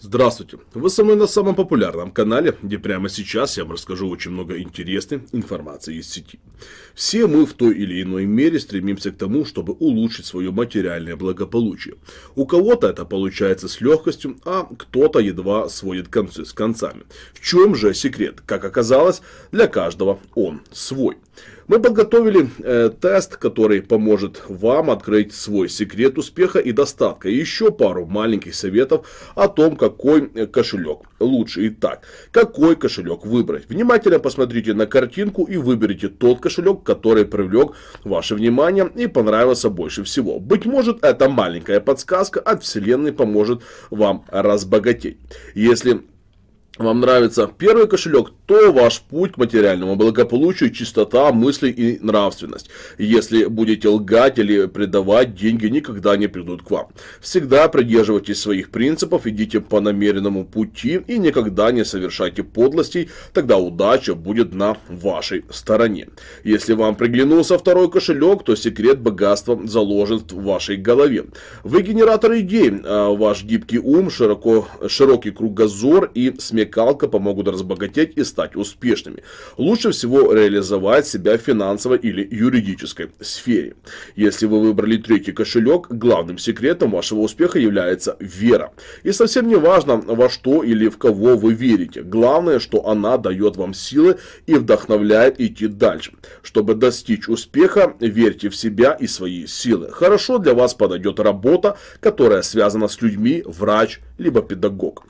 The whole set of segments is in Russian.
Здравствуйте! Вы со мной на самом популярном канале, где прямо сейчас я вам расскажу очень много интересной информации из сети. Все мы в той или иной мере стремимся к тому, чтобы улучшить свое материальное благополучие. У кого-то это получается с легкостью, а кто-то едва сводит концы с концами. В чем же секрет? Как оказалось, для каждого он свой. Мы подготовили э, тест, который поможет вам открыть свой секрет успеха и достатка. еще пару маленьких советов о том, какой э, кошелек лучше. Итак, какой кошелек выбрать? Внимательно посмотрите на картинку и выберите тот кошелек, который привлек ваше внимание и понравился больше всего. Быть может, эта маленькая подсказка от Вселенной поможет вам разбогатеть. Если вам нравится первый кошелек, то ваш путь к материальному благополучию – чистота мыслей и нравственность. Если будете лгать или предавать, деньги никогда не придут к вам. Всегда придерживайтесь своих принципов, идите по намеренному пути и никогда не совершайте подлостей, тогда удача будет на вашей стороне. Если вам приглянулся второй кошелек, то секрет богатства заложен в вашей голове. Вы генератор идей, а ваш гибкий ум, широко, широкий кругозор и смекалка помогут разбогатеть и стать стать успешными, лучше всего реализовать себя в финансовой или юридической сфере. Если вы выбрали третий кошелек, главным секретом вашего успеха является вера. И совсем не важно, во что или в кого вы верите. Главное, что она дает вам силы и вдохновляет идти дальше. Чтобы достичь успеха, верьте в себя и свои силы. Хорошо для вас подойдет работа, которая связана с людьми, врач, либо педагог.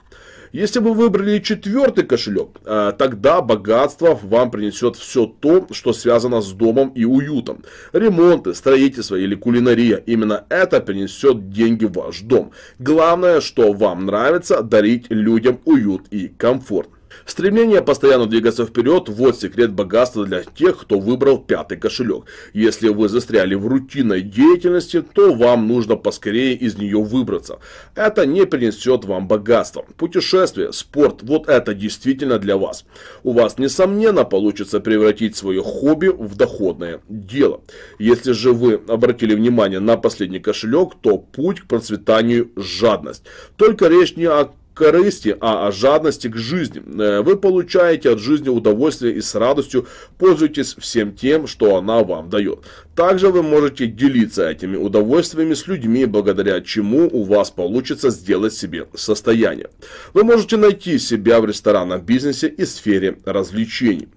Если вы выбрали четвертый кошелек, э, тогда богатство вам принесет все то, что связано с домом и уютом. Ремонты, строительство или кулинария. Именно это принесет деньги в ваш дом. Главное, что вам нравится дарить людям уют и комфорт. Стремление постоянно двигаться вперед – вот секрет богатства для тех, кто выбрал пятый кошелек. Если вы застряли в рутинной деятельности, то вам нужно поскорее из нее выбраться. Это не принесет вам богатства. Путешествие, спорт – вот это действительно для вас. У вас, несомненно, получится превратить свое хобби в доходное дело. Если же вы обратили внимание на последний кошелек, то путь к процветанию – жадность. Только речь не о корысти, а о жадности к жизни. Э, вы получаете от жизни удовольствие и с радостью пользуетесь всем тем, что она вам дает. Также вы можете делиться этими удовольствиями с людьми, благодаря чему у вас получится сделать себе состояние. Вы можете найти себя в ресторанном бизнесе и сфере развлечений.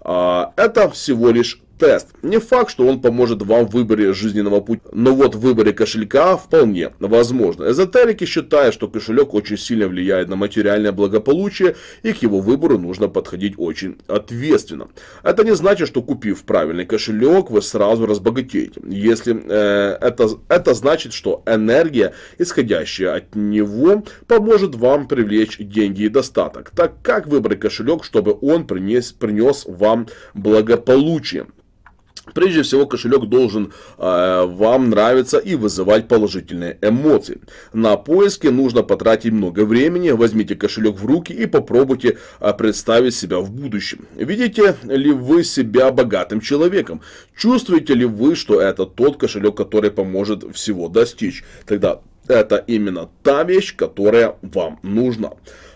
А, это всего лишь тест. Не факт, что он поможет вам в выборе жизненного пути, но вот в выборе кошелька вполне возможно. Эзотерики считают, что кошелек очень сильно влияет на материальное благополучие и к его выбору нужно подходить очень ответственно. Это не значит, что купив правильный кошелек, вы сразу разбогатеете. Если э, это, это значит, что энергия, исходящая от него, поможет вам привлечь деньги и достаток, так как выбрать кошелек, чтобы он принес, принес вам благополучие. Прежде всего, кошелек должен э, вам нравиться и вызывать положительные эмоции. На поиске нужно потратить много времени, возьмите кошелек в руки и попробуйте э, представить себя в будущем. Видите ли вы себя богатым человеком? Чувствуете ли вы, что это тот кошелек, который поможет всего достичь? Тогда это именно та вещь, которая вам нужна.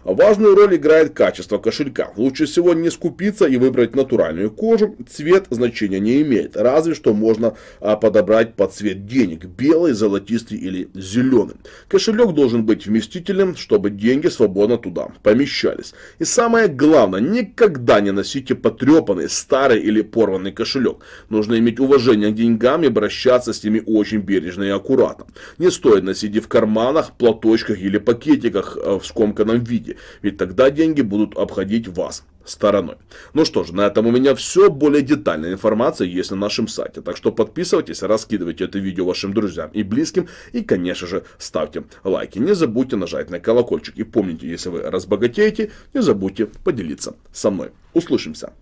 Важную роль играет качество кошелька. Лучше всего не скупиться и выбрать натуральную кожу. Цвет значения не имеет, разве что можно а, подобрать под цвет денег. Белый, золотистый или зеленый. Кошелек должен быть вместительным, чтобы деньги свободно туда помещались. И самое главное, никогда не носите потрепанный, старый или порванный кошелек. Нужно иметь уважение к деньгам и обращаться с ними очень бережно и аккуратно. Не стоит носить и в карманах, платочках или пакетиках а, в скомканном виде деньги. Ведь тогда деньги будут обходить вас стороной. Ну что же, на этом у меня все. Более детальная информация есть на нашем сайте. Так что подписывайтесь, раскидывайте это видео вашим друзьям и близким. И, конечно же, ставьте лайки. Не забудьте нажать на колокольчик. И помните, если вы разбогатеете, не забудьте поделиться со мной. Услышимся!